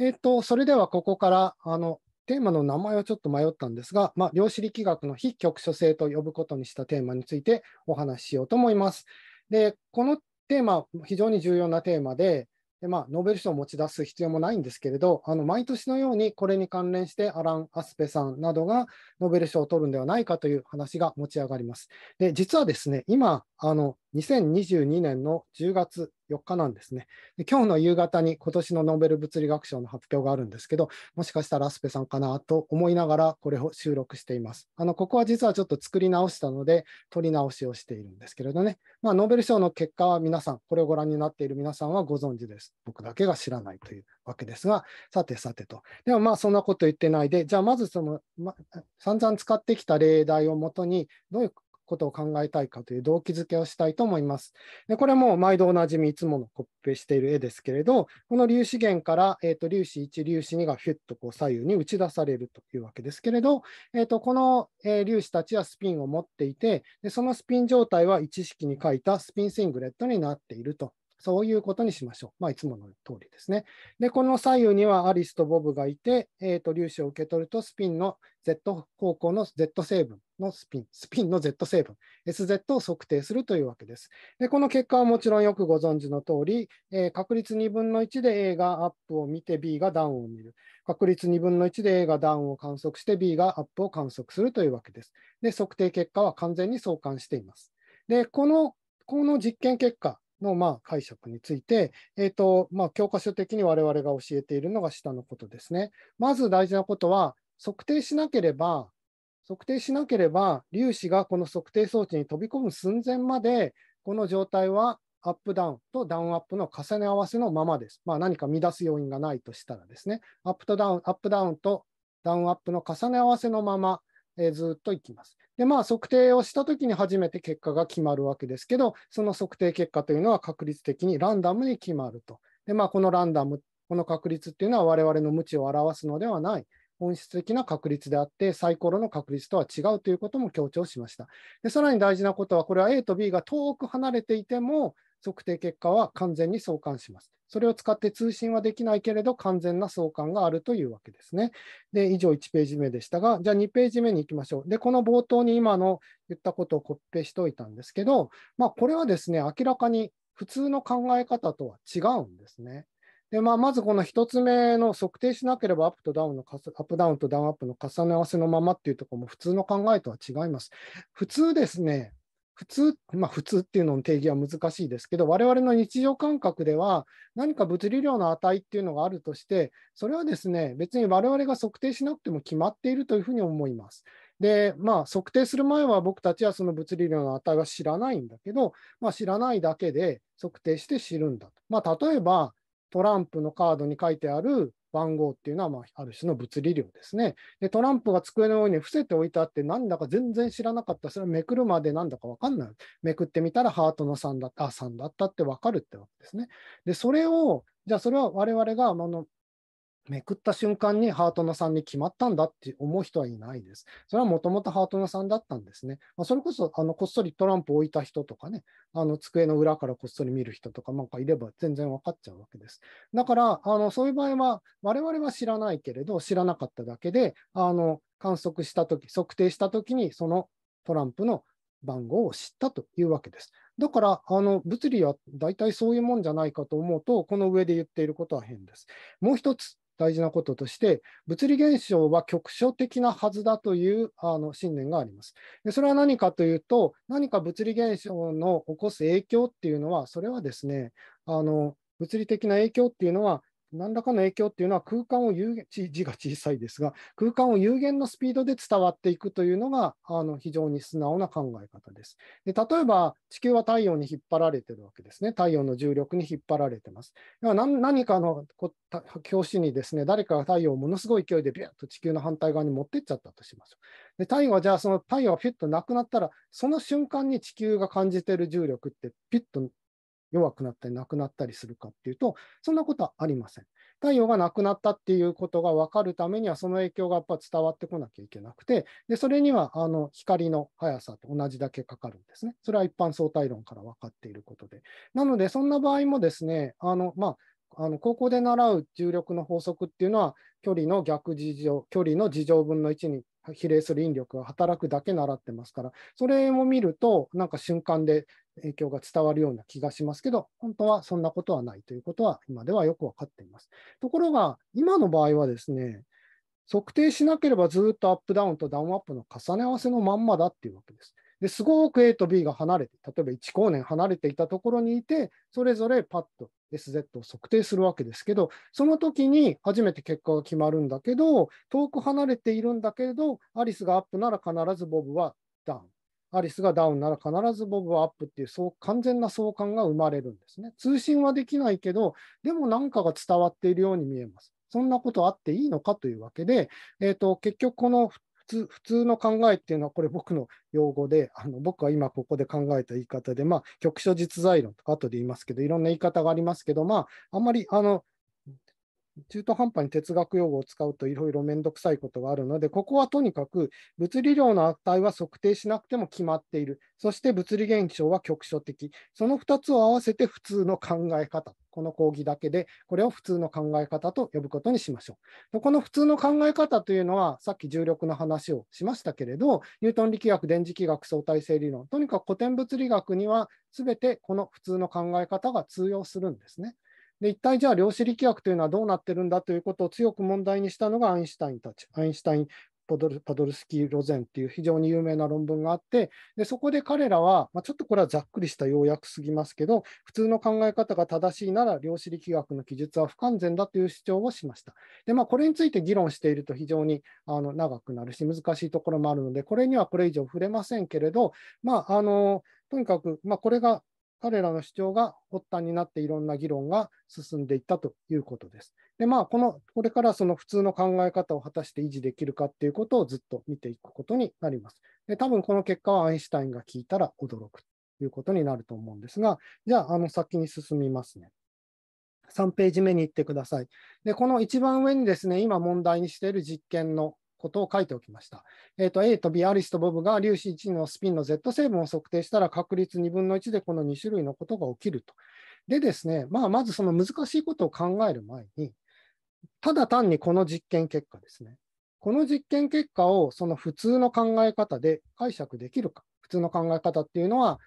えっ、ー、と、それではここから、あの、テーマの名前をちょっと迷ったんですが、まあ、量子力学の非局所性と呼ぶことにしたテーマについてお話ししようと思います。で、このテーマ、非常に重要なテーマで、でまあ、ノーベル賞を持ち出す必要もないんですけれど、あの毎年のようにこれに関連してアラン・アスペさんなどがノーベル賞を取るんではないかという話が持ち上がります。で実はですね、今あの、2022年の10月4日なんですね。今日の夕方に今年のノーベル物理学賞の発表があるんですけど、もしかしたらアスペさんかなと思いながらこれを収録しています。あの、ここは実はちょっと作り直したので、取り直しをしているんですけれどね。まあ、ノーベル賞の結果は皆さん、これをご覧になっている皆さんはご存知です。僕だけが知らないというわけですが、さてさてと。でもまあ、そんなこと言ってないで、じゃあまずその、ま、散々使ってきた例題をもとに、どういうことを考えたいかという動機づけをしたいと思います。でこれも毎度おなじみいつものコッペしている絵ですけれど、この粒子源から、えーと、粒子1、粒子2がヒュッとこう左右に打ち出されるというわけですけれど、えーと、この、えー、粒子たちはスピンを持っていてで、そのスピン状態は一式に書いたスピンシングレットになっているとそういうことにしましょう。まあ、いつもの通りですね。で、この左右にはアリスとボブがいて、えー、と粒子を受け取るとスピンの Z 方向の Z 成分のスピン、スピンの Z 成分、SZ を測定するというわけです。でこの結果はもちろんよくご存知の通り、えー、確率2分の1で A がアップを見て B がダウンを見る。確率2分の1で A がダウンを観測して B がアップを観測するというわけです。で測定結果は完全に相関しています。でこのこの実験結果のまあ解釈について、えーとまあ、教科書的に我々が教えているのが下のことですね。まず大事なことは、測定しなければ測定しなければ粒子がこの測定装置に飛び込む寸前までこの状態はアップダウンとダウンアップの重ね合わせのままです。まあ、何か乱す要因がないとしたらですね、アップとダウン、アップダウンとダウンアップの重ね合わせのまま、えー、ずっといきます。で、まあ、測定をしたときに初めて結果が決まるわけですけど、その測定結果というのは確率的にランダムに決まると。で、まあ、このランダム、この確率っていうのは我々の無知を表すのではない。本質的な確率であって、サイコロの確率とは違うということも強調しました。でさらに大事なことは、これは A と B が遠く離れていても、測定結果は完全に相関します。それを使って通信はできないけれど、完全な相関があるというわけですね。で、以上1ページ目でしたが、じゃあ2ページ目に行きましょう。で、この冒頭に今の言ったことをコピペしておいたんですけど、まあ、これはですね、明らかに普通の考え方とは違うんですね。で、まあ、まずこの1つ目の測定しなければアップとダウンのアップダウンとダウンアップの重ね合わせのままっていうところも普通の考えとは違います。普通ですね、普通、まあ、普通っていうのの定義は難しいですけど、我々の日常感覚では、何か物理量の値っていうのがあるとして、それはですね、別に我々が測定しなくても決まっているというふうに思います。で、まあ、測定する前は僕たちはその物理量の値は知らないんだけど、まあ、知らないだけで測定して知るんだと。まあ、例えば、トランプのカードに書いてある番号っていうのは、まあ、ある種の物理量ですねで。トランプが机の上に伏せておいたって、なんだか全然知らなかった、それめくるまでなんだか分かんない。めくってみたらハートの3だった、あ、3だったって分かるってわけですね。で、それを、じゃあそれは我々があのめくった瞬間にハートナさんに決まったんだって思う人はいないです。それはもともとハートナさんだったんですね。まあ、それこそあのこっそりトランプを置いた人とかね、あの机の裏からこっそり見る人とかなんかいれば全然分かっちゃうわけです。だからあのそういう場合は我々は知らないけれど知らなかっただけであの観測したとき、測定したときにそのトランプの番号を知ったというわけです。だから、あの物理は大体そういうもんじゃないかと思うと、この上で言っていることは変です。もう一つ、大事なこととして、物理現象は局所的なはずだというあの信念があります。でそれは何かというと、何か物理現象の起こす影響っていうのは、それはですね、あの物理的な影響っていうのは、何らかの影響っていうのは空間を有限、字が小さいですが、空間を有限のスピードで伝わっていくというのが、あの非常に素直な考え方です。で例えば、地球は太陽に引っ張られてるわけですね。太陽の重力に引っ張られてます。は何何かのこ表紙にですね、誰かが太陽をものすごい勢いでビュッと地球の反対側に持ってっちゃったとしましょう。で太陽はじゃあ、その太陽がピュッとなくなったら、その瞬間に地球が感じている重力ってピュッと弱くなったりなくなったりするかっていうと、そんなことはありません。太陽がなくなったっていうことが分かるためには、その影響がやっぱ伝わってこなきゃいけなくて、でそれにはあの光の速さと同じだけかかるんですね。それは一般相対論から分かっていることで。なので、そんな場合もですね、あのまあ、あの高校で習う重力の法則っていうのは、距離の逆事情、距離の事情分の1に比例する引力が働くだけ習ってますから、それを見ると、なんか瞬間で影響が伝わるような気がしますけど、本当はそんなことはないということは、今ではよく分かっています。ところが、今の場合はですね、測定しなければずっとアップダウンとダウンアップの重ね合わせのまんまだっていうわけです。ですごく A と B が離れて、例えば1光年離れていたところにいて、それぞれパッと SZ を測定するわけですけど、その時に初めて結果が決まるんだけど、遠く離れているんだけれど、アリスがアップなら必ずボブはダウン。アリスがダウンなら必ずボブはアップっていうそう完全な相関が生まれるんですね。通信はできないけど、でも何かが伝わっているように見えます。そんなことあっていいのかというわけで、えーと、と結局この通普通の考えっていうのは、これ僕の用語で、あの僕は今ここで考えた言い方で、まあ、局所実在論とか後で言いますけど、いろんな言い方がありますけど、まあ、あんまりあの中途半端に哲学用語を使うといろいろ面倒くさいことがあるので、ここはとにかく物理量の値は測定しなくても決まっている。そして物理現象は局所的。その2つを合わせて普通の考え方この講義だけで、これを普通の考え方と呼ぶことにしましょう。この普通の考え方というのは、さっき重力の話をしましたけれど、ニュートン力学、電磁気学、相対性理論、とにかく古典物理学には、全てこの普通の考え方が通用するんですね。で一体じゃあ量子力学というのはどうなってるんだということを強く問題にしたのがアインシュタインたち、アインシュタインポドルパドルスキーゼンっていう非常に有名な論文があって、でそこで彼らは、まあ、ちょっとこれはざっくりした要約すぎますけど、普通の考え方が正しいなら量子力学の記述は不完全だという主張をしました。で、まあ、これについて議論していると非常にあの長くなるし、難しいところもあるので、これにはこれ以上触れませんけれど、まあ、あのとにかく、まあ、これが彼らの主張が発端になっていろんな議論が進んでいったということです。で、まあ、この、これからその普通の考え方を果たして維持できるかっていうことをずっと見ていくことになります。で、多分この結果はアインシュタインが聞いたら驚くということになると思うんですが、じゃあ、あの先に進みますね。3ページ目に行ってください。で、この一番上にですね、今問題にしている実験のことを書いておきました。えー、と A と B、アリスとボブが粒子1のスピンの Z 成分を測定したら確率2分の1でこの2種類のことが起きると。でですね、まあ、まずその難しいことを考える前に、ただ単にこの実験結果ですね。この実験結果をその普通の考え方で解釈できるか。普通の考え方っていうのは、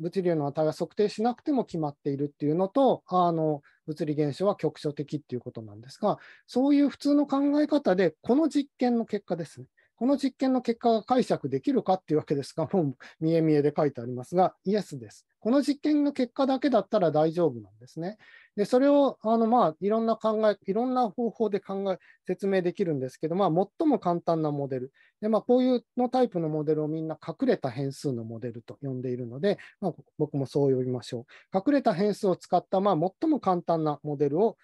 物流の値が測定しなくても決まっているっていうのと、あの物理現象は局所的っていうことなんですが、そういう普通の考え方で、この実験の結果ですね。この実験の結果が解釈できるかっていうわけですが、もう見え見えで書いてありますが、イエスです。この実験の結果だけだったら大丈夫なんですね。で、それを、あの、まあ、いろんな考え、いろんな方法で考え、説明できるんですけど、まあ、最も簡単なモデル。で、まあ、こういうのタイプのモデルをみんな隠れた変数のモデルと呼んでいるので、まあ、僕もそう呼びましょう。隠れた変数を使った、まあ、最も簡単なモデルを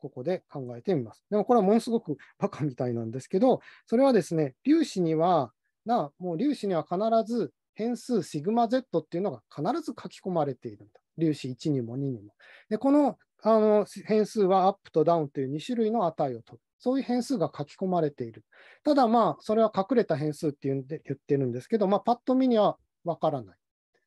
ここで考えてみます。でも、これはものすごくバカみたいなんですけど、それはですね、粒子には、なもう粒子には必ず変数シグマ z っていうのが必ず書き込まれている粒子1にも2にも。で、このあの変数はアップとダウンという2種類の値を取る。そういう変数が書き込まれている。ただまあ、それは隠れた変数って言ってるんですけど、まあ、パッと見にはわからない。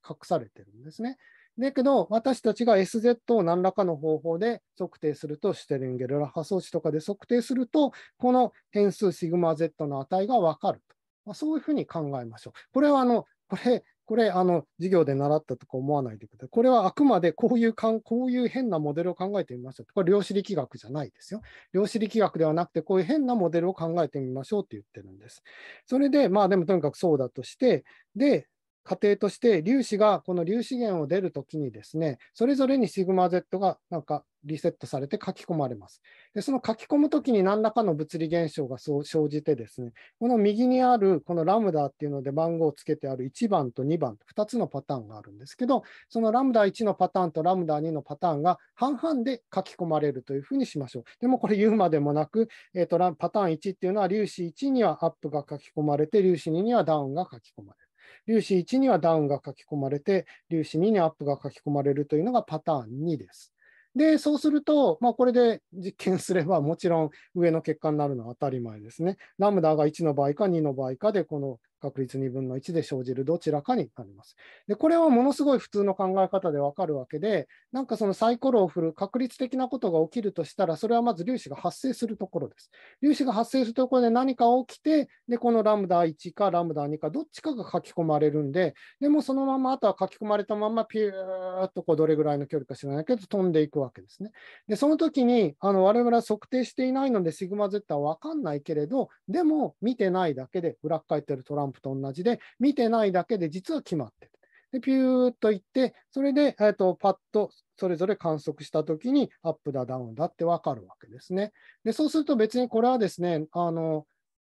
隠されてるんですね。だけど、私たちが SZ を何らかの方法で測定すると、シュテリンゲルラ波装置とかで測定すると、この変数シグマ z の値がわかると。まあ、そういうふうに考えましょう。これはあのこれ、これ、あの、授業で習ったとか思わないでください。これはあくまでこういうかん、こういう変なモデルを考えてみましょう。これ、量子力学じゃないですよ。量子力学ではなくて、こういう変なモデルを考えてみましょうって言ってるんです。それで、まあでもとにかくそうだとして、で、過程として粒子がこの粒子源を出るときにですね、それぞれにシグマ Z がなんかリセットされて書き込まれます。でその書き込むときに何らかの物理現象がそう生じてですね、この右にあるこのラムダっていうので番号をつけてある1番と2番、2つのパターンがあるんですけど、そのラムダ1のパターンとラムダ2のパターンが半々で書き込まれるというふうにしましょう。でもこれ言うまでもなく、えーと、パターン1っていうのは粒子1にはアップが書き込まれて、粒子2にはダウンが書き込まれる。粒子1にはダウンが書き込まれて、粒子2にアップが書き込まれるというのがパターン2です。で、そうすると、まあ、これで実験すれば、もちろん上の結果になるのは当たり前ですね。ラムダが1の合か2の合かで、この確率2分の1で生じるどちらかになります。で、これはものすごい普通の考え方でわかるわけで、なんかそのサイコロを振る確率的なことが起きるとしたら、それはまず粒子が発生するところです。粒子が発生するところで何か起きて、で、このラムダ1かラムダ2かどっちかが書き込まれるんで、でもそのまま、あとは書き込まれたままピューっとこうどれぐらいの距離か知らないけど飛んでいくわけですね。で、その時に、あの、我々は測定していないので、シグマ Z はわかんないけれど、でも見てないだけで裏返ってるトランンプと同じで、見てないだけで実は決まってで、ピューっといって、それで、えー、とパッとそれぞれ観測したときに、アップだ、ダウンだって分かるわけですね。で、そうすると別にこれはですね、あの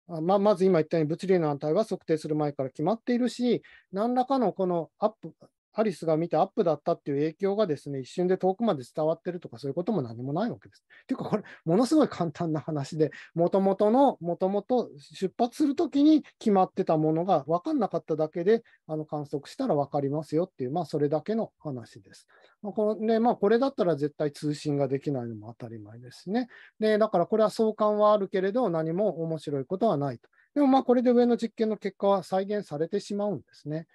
ままず今言ったように物理の値は測定する前から決まっているし、何らかのこのアップ、アリスが見てアップだったっていう影響がですね、一瞬で遠くまで伝わってるとか、そういうことも何もないわけです。ていうか、これ、ものすごい簡単な話で、もともとの、もともと出発するときに決まってたものが分かんなかっただけで、あの観測したら分かりますよっていう、まあ、それだけの話です。まあ、これ、ね、まあ、これだったら絶対通信ができないのも当たり前ですね。で、だからこれは相関はあるけれど、何も面白いことはないと。でもまあこれで上の実験の結果は再現されてしまうんですね。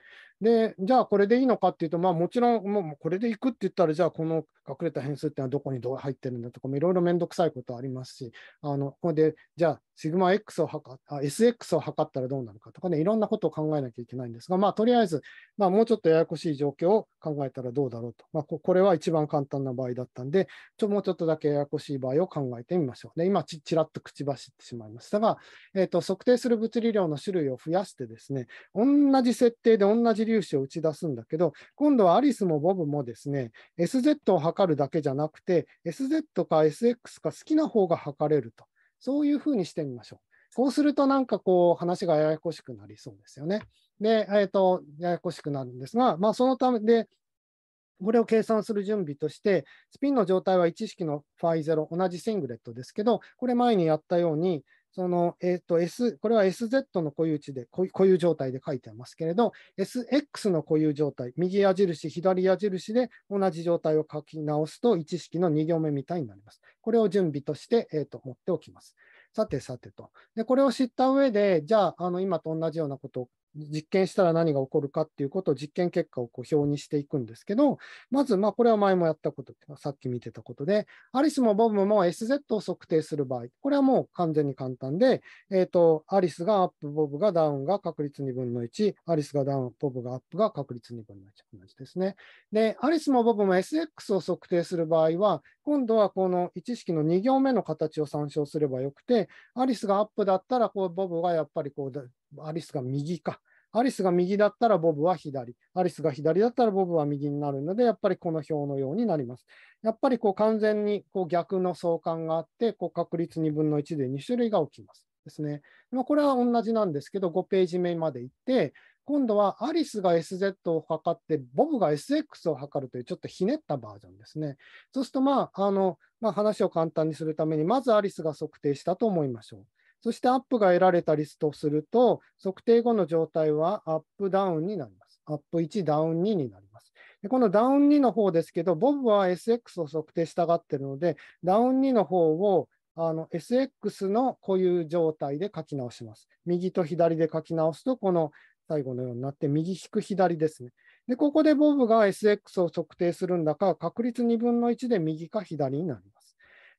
で、じゃあこれでいいのかっていうと、まあもちろん、もうこれでいくって言ったら、じゃあこの隠れた変数ってのはどこにどう入ってるんだとか、いろいろめんどくさいことありますし、あの、ここで、じゃあシグマ X を測あ、SX を測ったらどうなるかとかね、いろんなことを考えなきゃいけないんですが、まあとりあえず、まあもうちょっとややこしい状況を考えたらどうだろうと。まあこれは一番簡単な場合だったんで、ちょ、もうちょっとだけややこしい場合を考えてみましょう。で、今ち、ちらっと口走ってしまいましたが、えっ、ー、と、測定する物理量の種類を増やしてですね、同じ設定で同じ粒子を打ち出すんだけど、今度はアリスもボブもですね、SZ を測るだけじゃなくて、SZ か SX か好きな方が測れると。そういうふうにしてみましょう。こうするとなんかこう話がややこしくなりそうですよね。で、えっ、ー、と、ややこしくなるんですが、まあそのためで、これを計算する準備として、スピンの状態は1式のファ φ0、同じシングレットですけど、これ前にやったように、その、えっ、ー、と、S、これは SZ の固有値で、固有状態で書いてますけれど、SX の固有状態、右矢印、左矢印で同じ状態を書き直すと、一式の2行目みたいになります。これを準備として、えっ、ー、と、持っておきます。さてさてと。で、これを知った上で、じゃあ、あの、今と同じようなことを実験したら何が起こるかっていうことを実験結果をこう表にしていくんですけど、まず、まあ、これは前もやったこと、さっき見てたことで、アリスもボブも SZ を測定する場合、これはもう完全に簡単で、えっ、ー、と、アリスがアップ、ボブがダウンが確率2分の1、アリスがダウン、ボブがアップが確率2分の1、同じですね。で、アリスもボブも SX を測定する場合は、今度はこの1式の2行目の形を参照すればよくて、アリスがアップだったら、こうボブがやっぱりこうアリスが右か。アリスが右だったらボブは左。アリスが左だったらボブは右になるので、やっぱりこの表のようになります。やっぱりこう完全にこう逆の相関があって、こう確率2分の1で2種類が起きます。ですね。まあ、これは同じなんですけど、5ページ目まで行って、今度はアリスが SZ を測って、ボブが SX を測るというちょっとひねったバージョンですね。そうすると、まあ、あの、まあ、話を簡単にするために、まずアリスが測定したと思いましょう。そしてアップが得られたリストをすると、測定後の状態はアップダウンになります。アップ1、ダウン2になります。でこのダウン2の方ですけど、ボブは SX を測定したがってるので、ダウン2の方をあの SX の固有状態で書き直します。右と左で書き直すと、この最後のようになって、右引く左ですね。で、ここでボブが SX を測定するんだか、確率2分の1で右か左になります。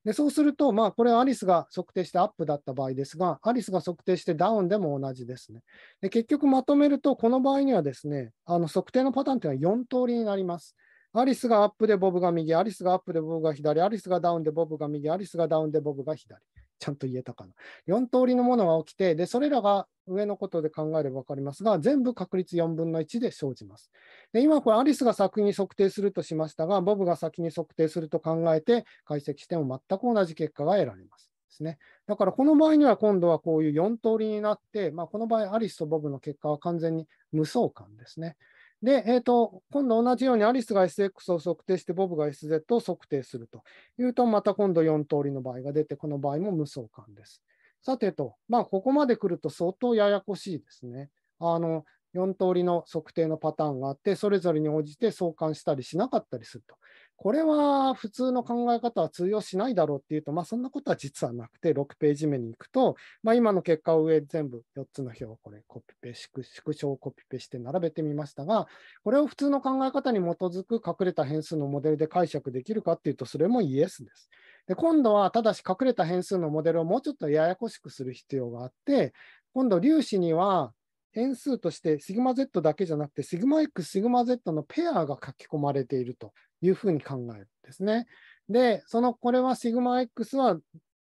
でそうすると、まあ、これはアリスが測定してアップだった場合ですが、アリスが測定してダウンでも同じですね。で結局まとめると、この場合にはですね、あの測定のパターンというのは4通りになります。アリスがアップでボブが右、アリスがアップでボブが左、アリスがダウンでボブが右、アリスがダウンでボブが左。ちゃんと言えたかな。4通りのものが起きて、で、それらが上のことで考えれば分かりますが、全部確率4分の1で生じます。で、今これアリスが先に測定するとしましたが、ボブが先に測定すると考えて解析しても全く同じ結果が得られます。ですね。だからこの場合には今度はこういう4通りになって、まあ、この場合アリスとボブの結果は完全に無相関ですね。で、えーと、今度同じようにアリスが SX を測定して、ボブが SZ を測定するというと、また今度4通りの場合が出て、この場合も無相関です。さてと、まあ、ここまで来ると相当ややこしいですね。あの、4通りの測定のパターンがあって、それぞれに応じて相関したりしなかったりするとこれは普通の考え方は通用しないだろうっていうと、まあ、そんなことは実はなくて、6ページ目に行くと、まあ、今の結果を上全部4つの表をこれコピペ縮、縮小をコピペして並べてみましたが、これを普通の考え方に基づく隠れた変数のモデルで解釈できるかっていうと、それもイエスです。で今度は、ただし隠れた変数のモデルをもうちょっとややこしくする必要があって、今度粒子には変数としてシグマ z だけじゃなくてシグマ x シグマ z のペアが書き込まれているというふうに考えるんですね。で、その、これはシグマ X は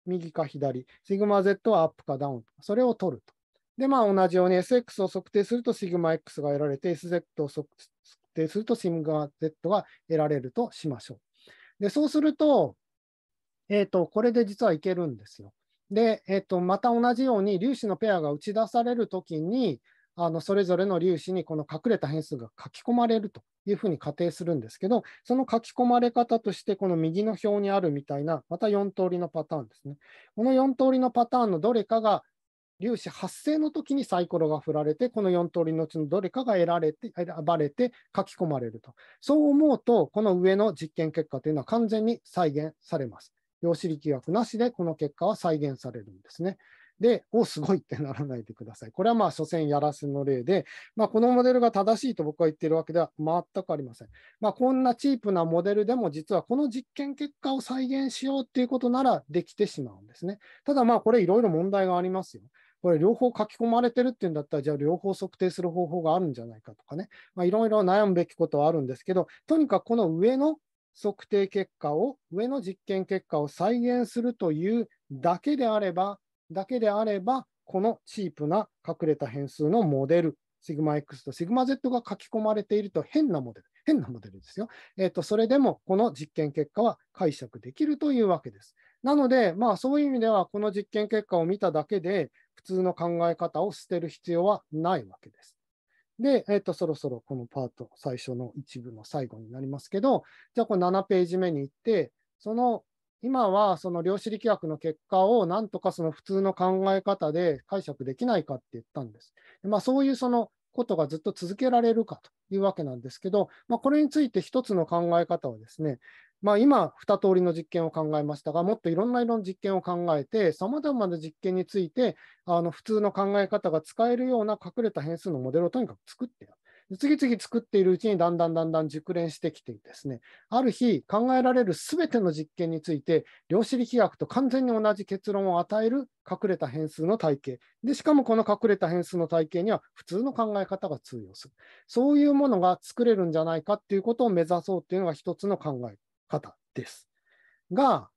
右か左、シグマ Z はアップかダウン、それを取ると。で、まあ、同じように SX を測定するとシグマ X が得られて、SZ を測定するとシグマ Z が得られるとしましょう。で、そうすると、えっ、ー、と、これで実はいけるんですよ。で、えっ、ー、と、また同じように粒子のペアが打ち出されるときに、あのそれぞれの粒子にこの隠れた変数が書き込まれるというふうに仮定するんですけど、その書き込まれ方として、この右の表にあるみたいな、また4通りのパターンですね。この4通りのパターンのどれかが粒子発生の時にサイコロが振られて、この4通りのうちのどれかが得られて、選ばれて書き込まれると。そう思うと、この上の実験結果というのは完全に再現されます。量子力学なしでこの結果は再現されるんですね。で、お、すごいってならないでください。これはまあ、所詮やらせの例で、まあ、このモデルが正しいと僕は言ってるわけでは全くありません。まあ、こんなチープなモデルでも、実はこの実験結果を再現しようっていうことならできてしまうんですね。ただまあ、これいろいろ問題がありますよ。これ両方書き込まれてるっていうんだったら、じゃあ両方測定する方法があるんじゃないかとかね、まあ、いろいろ悩むべきことはあるんですけど、とにかくこの上の測定結果を、上の実験結果を再現するというだけであれば、だけであれば、このチープな隠れた変数のモデル、シグマ X とシグマ Z が書き込まれていると変なモデル、変なモデルですよ。えっ、ー、と、それでもこの実験結果は解釈できるというわけです。なので、まあそういう意味では、この実験結果を見ただけで、普通の考え方を捨てる必要はないわけです。で、えっ、ー、と、そろそろこのパート、最初の一部の最後になりますけど、じゃあこの7ページ目に行って、その今はその量子力学の結果をなんとかその普通の考え方で解釈できないかって言ったんです。まあ、そういうそのことがずっと続けられるかというわけなんですけど、まあ、これについて一つの考え方はですね、まあ、今2通りの実験を考えましたが、もっといろんな色の実験を考えて、さまざまな実験についてあの普通の考え方が使えるような隠れた変数のモデルをとにかく作ってやる。次々作っているうちにだんだんだんだん熟練してきてですね、ある日考えられるすべての実験について、量子力学と完全に同じ結論を与える隠れた変数の体系。で、しかもこの隠れた変数の体系には普通の考え方が通用する。そういうものが作れるんじゃないかっていうことを目指そうっていうのが一つの考え方です。が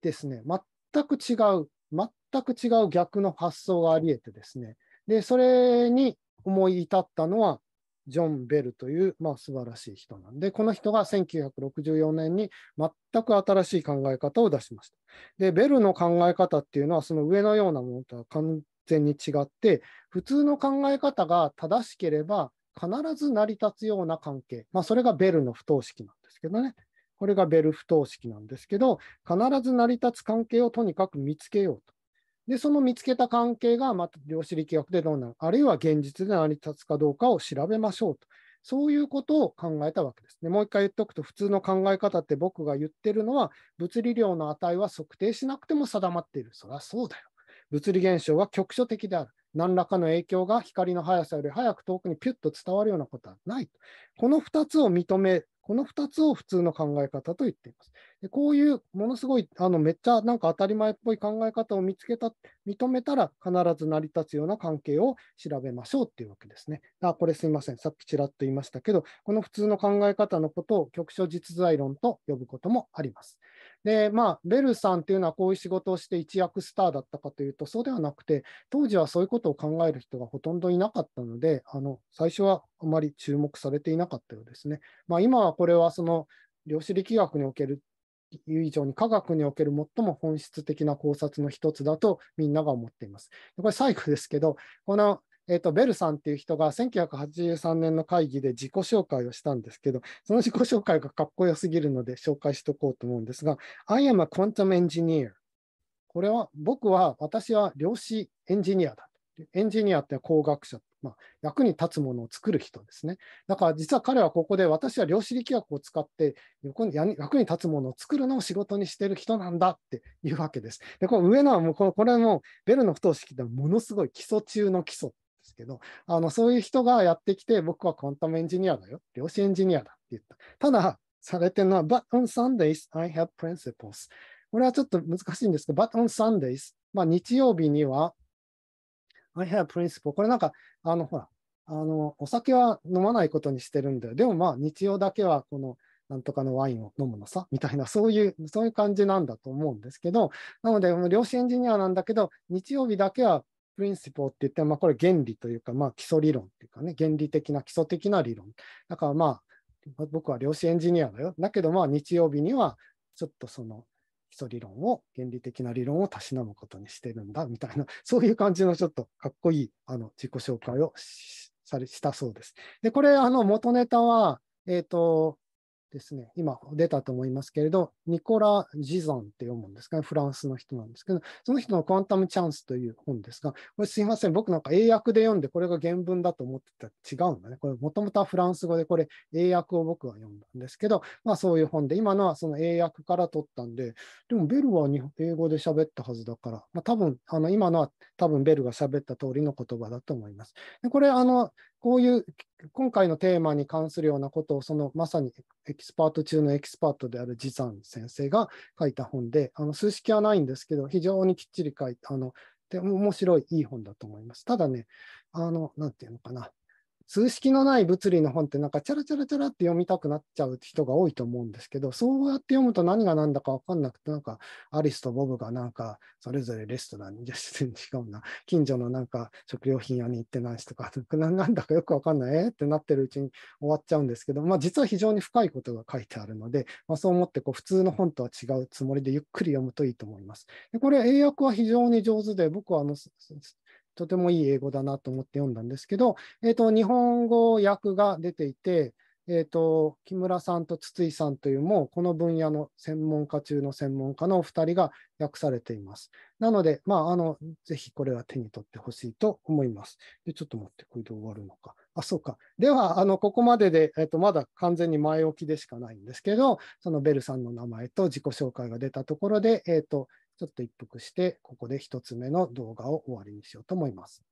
ですね、全く違う、全く違う逆の発想があり得てですね、で、それに思い至ったのは、ジョン・ベルという、まあ、素晴らしい人なんで、この人が1964年に全く新しい考え方を出しました。で、ベルの考え方っていうのは、その上のようなものとは完全に違って、普通の考え方が正しければ必ず成り立つような関係、まあ、それがベルの不等式なんですけどね。これがベル不等式なんですけど、必ず成り立つ関係をとにかく見つけようと。で、その見つけた関係がまた量子力学でどうなる、あるいは現実で成り立つかどうかを調べましょうと。そういうことを考えたわけですね。もう一回言っておくと、普通の考え方って僕が言ってるのは、物理量の値は測定しなくても定まっている。そりゃそうだよ。物理現象は局所的である。何らかの影響が光の速さより早く遠くにピュッと伝わるようなことはない。この2つを認め、この2つを普通の考え方と言っています。でこういうものすごいあのめっちゃなんか当たり前っぽい考え方を見つけた、認めたら必ず成り立つような関係を調べましょうっていうわけですね。あ、これすいません。さっきちらっと言いましたけど、この普通の考え方のことを局所実在論と呼ぶこともあります。で、まあ、ベルさんっていうのはこういう仕事をして一躍スターだったかというと、そうではなくて、当時はそういうことを考える人がほとんどいなかったので、あの最初はあまり注目されていなかったようですね。まあ、今はこれはその量子力学におけるいう以上に科学における最も本質的な考察の一つだとみんなが思っています。これ最後ですけど、このえーと、ベルさんっていう人が1983年の会議で自己紹介をしたんですけど、その自己紹介がかっこよすぎるので紹介しとこうと思うんですが、I am a quantum engineer。これは僕は、私は量子エンジニアだ。エンジニアって工学者。まあ、役に立つものを作る人ですね。だから実は彼はここで私は量子力学を使って横に役に立つものを作るのを仕事にしてる人なんだっていうわけです。で、この上のはもうこれはベルの不等式ではものすごい基礎中の基礎ですけど、あのそういう人がやってきて僕はコンタムエンジニアだよ、量子エンジニアだって言った。ただ、されてるのは But on Sundays I have principles。これはちょっと難しいんですけど、But on Sundays、まあ、日曜日には I have principle。これなんか、あの、ほら、あの、お酒は飲まないことにしてるんだよ。でもまあ、日曜だけはこの、なんとかのワインを飲むのさ、みたいな、そういう、そういう感じなんだと思うんですけど、なので、量子エンジニアなんだけど、日曜日だけはプリンシポって言って、まあ、これ原理というか、まあ、基礎理論っていうかね、原理的な基礎的な理論。だからまあ、僕は量子エンジニアだよ。だけどまあ、日曜日には、ちょっとその、基礎理論を原理的な理論をたしなむことにしてるんだみたいな、そういう感じのちょっとかっこいいあの自己紹介をししたそうです。で、これ、あの元ネタは、えっ、ー、と、ですね、今出たと思いますけれど、ニコラ・ジゾンって読むんですかね、フランスの人なんですけど、その人のクアンタム・チャンスという本ですが、これすいません、僕なんか英訳で読んで、これが原文だと思ってたら違うんだね。これもともとはフランス語で、これ英訳を僕は読んだんですけど、まあそういう本で、今のはその英訳から取ったんで、でもベルは英語で喋ったはずだから、まあ多分、あの今のは多分ベルが喋った通りの言葉だと思います。でこれ、あの、こういう今回のテーマに関するようなことを、そのまさにエキスパート中のエキスパートであるジさ先生が書いた本で、あの数式はないんですけど、非常にきっちり書いて、あので面白い、いい本だと思います。ただね、あの、なんていうのかな、数式のない物理の本ってなんかチャラチャラチャラって読みたくなっちゃう人が多いと思うんですけど、そうやって読むと何が何だか分かんなくて、なんかアリスとボブがなんかそれぞれレストランに、じゃ全然違うな、近所のなんか食料品屋に行ってないしとか、なんだかよく分かんない、えー、ってなってるうちに終わっちゃうんですけど、まあ実は非常に深いことが書いてあるので、まあ、そう思ってこう普通の本とは違うつもりでゆっくり読むといいと思います。でこれ英訳は非常に上手で、僕はあのとてもいい英語だなと思って読んだんですけど、えーと、日本語訳が出ていて、えーと、木村さんと筒井さんというもうこの分野の専門家中の専門家のお二人が訳されています。なので、まあ、あのぜひこれは手に取ってほしいと思います。でちょっと待って、これで終わるのか。あ、そうか。では、あのここまでで、えーと、まだ完全に前置きでしかないんですけど、そのベルさんの名前と自己紹介が出たところで、えっ、ー、とちょっと一服して、ここで一つ目の動画を終わりにしようと思います。